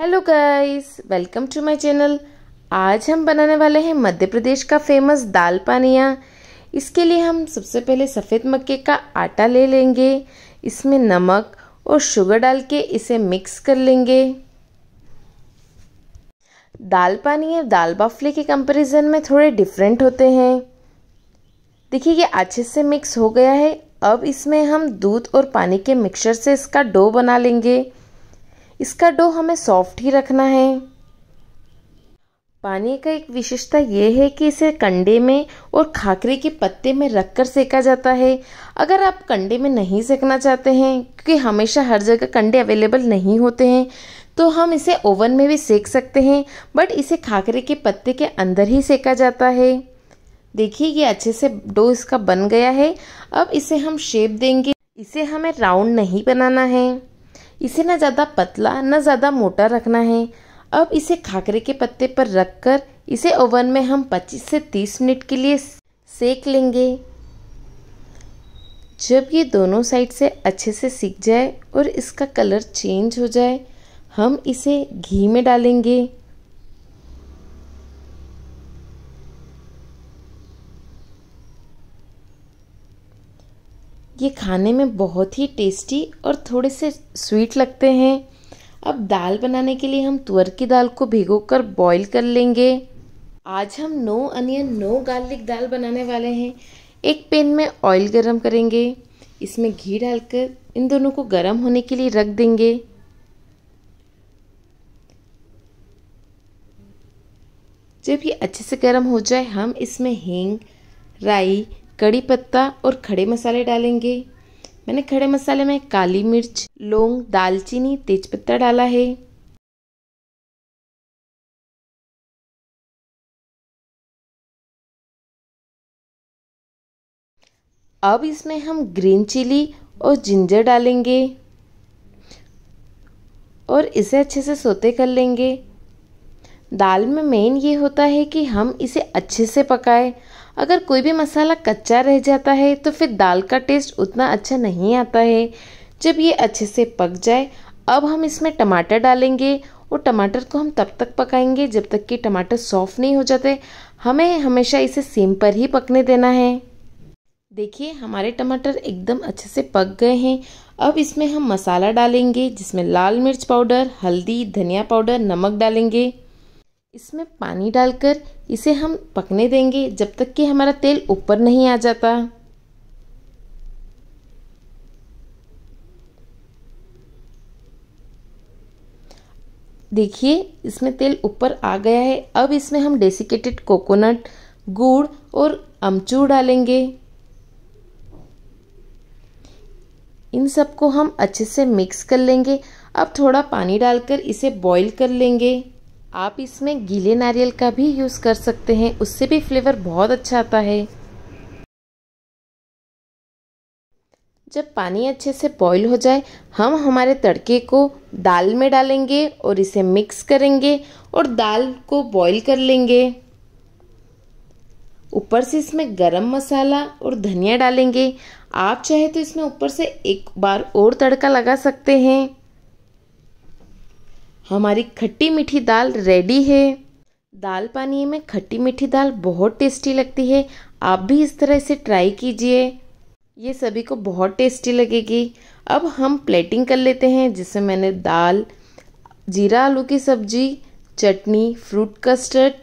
hello guys welcome to my channel आज हम बनाने वाले हैं मध्य प्रदेश का फेमस दाल पानिया इसके लिए हम सबसे पहले सफ़ेद मक्के का आटा ले लेंगे इसमें नमक और शुगर डाल के इसे मिक्स कर लेंगे दाल पानिया दाल बाफले के कंपैरिजन में थोड़े डिफरेंट होते हैं देखिए ये अच्छे से मिक्स हो गया है अब इसमें हम दूध और पानी के मिक्सचर से इसका डो बना लेंगे इसका डो हमें सॉफ्ट ही रखना है पानी का एक विशेषता यह है कि इसे कंडे में और खाकरे के पत्ते में रखकर सेका जाता है अगर आप कंडे में नहीं सेकना चाहते हैं क्योंकि हमेशा हर जगह कंडे अवेलेबल नहीं होते हैं तो हम इसे ओवन में भी सेक सकते हैं बट इसे खाकरे के पत्ते के अंदर ही सेका जाता है देखिए ये अच्छे से डो इसका बन गया है अब इसे हम शेप देंगे इसे हमें राउंड नहीं बनाना है इसे ना ज़्यादा पतला ना ज़्यादा मोटा रखना है अब इसे खाकरे के पत्ते पर रख कर इसे ओवन में हम 25 से 30 मिनट के लिए सेक लेंगे जब ये दोनों साइड से अच्छे से सीख जाए और इसका कलर चेंज हो जाए हम इसे घी में डालेंगे ये खाने में बहुत ही टेस्टी और थोड़े से स्वीट लगते हैं अब दाल बनाने के लिए हम तुअर की दाल को भिगो कर बॉईल कर लेंगे आज हम नो अनियन नो गार्लिक दाल बनाने वाले हैं एक पेन में ऑयल गरम करेंगे इसमें घी डालकर इन दोनों को गरम होने के लिए रख देंगे जब ये अच्छे से गर्म हो जाए हम इसमें हींग राई कड़ी पत्ता और खड़े मसाले डालेंगे मैंने खड़े मसाले में काली मिर्च लौंग दालचीनी तेजपत्ता डाला है अब इसमें हम ग्रीन चिली और जिंजर डालेंगे और इसे अच्छे से सोते कर लेंगे दाल में मेन ये होता है कि हम इसे अच्छे से पकाएं अगर कोई भी मसाला कच्चा रह जाता है तो फिर दाल का टेस्ट उतना अच्छा नहीं आता है जब ये अच्छे से पक जाए अब हम इसमें टमाटर डालेंगे और टमाटर को हम तब तक पकाएंगे जब तक कि टमाटर सॉफ्ट नहीं हो जाते हमें हमेशा इसे सेम पर ही पकने देना है देखिए हमारे टमाटर एकदम अच्छे से पक गए हैं अब इसमें हम मसाला डालेंगे जिसमें लाल मिर्च पाउडर हल्दी धनिया पाउडर नमक डालेंगे इसमें पानी डालकर इसे हम पकने देंगे जब तक कि हमारा तेल ऊपर नहीं आ जाता देखिए इसमें तेल ऊपर आ गया है अब इसमें हम डेसिकेटेड कोकोनट गुड़ और अमचूर डालेंगे इन सबको हम अच्छे से मिक्स कर लेंगे अब थोड़ा पानी डालकर इसे बॉईल कर लेंगे आप इसमें गीले नारियल का भी यूज़ कर सकते हैं उससे भी फ्लेवर बहुत अच्छा आता है जब पानी अच्छे से बॉईल हो जाए हम हमारे तड़के को दाल में डालेंगे और इसे मिक्स करेंगे और दाल को बॉईल कर लेंगे ऊपर से इसमें गरम मसाला और धनिया डालेंगे आप चाहे तो इसमें ऊपर से एक बार और तड़का लगा सकते हैं हमारी खट्टी मीठी दाल रेडी है दाल पानी में खट्टी मीठी दाल बहुत टेस्टी लगती है आप भी इस तरह से ट्राई कीजिए ये सभी को बहुत टेस्टी लगेगी अब हम प्लेटिंग कर लेते हैं जिसमें मैंने दाल जीरा आलू की सब्जी चटनी फ्रूट कस्टर्ड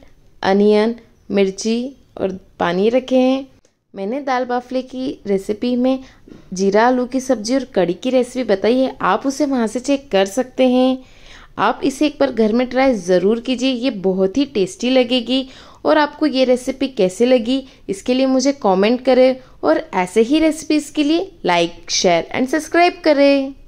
अनियन मिर्ची और पानी रखे हैं मैंने दाल बाफले की रेसिपी में जीरा आलू की सब्ज़ी और कड़ी की रेसिपी बताई है आप उसे वहाँ से चेक कर सकते हैं आप इसे एक बार घर में ट्राई ज़रूर कीजिए ये बहुत ही टेस्टी लगेगी और आपको ये रेसिपी कैसे लगी इसके लिए मुझे कमेंट करें और ऐसे ही रेसिपीज़ के लिए लाइक शेयर एंड सब्सक्राइब करें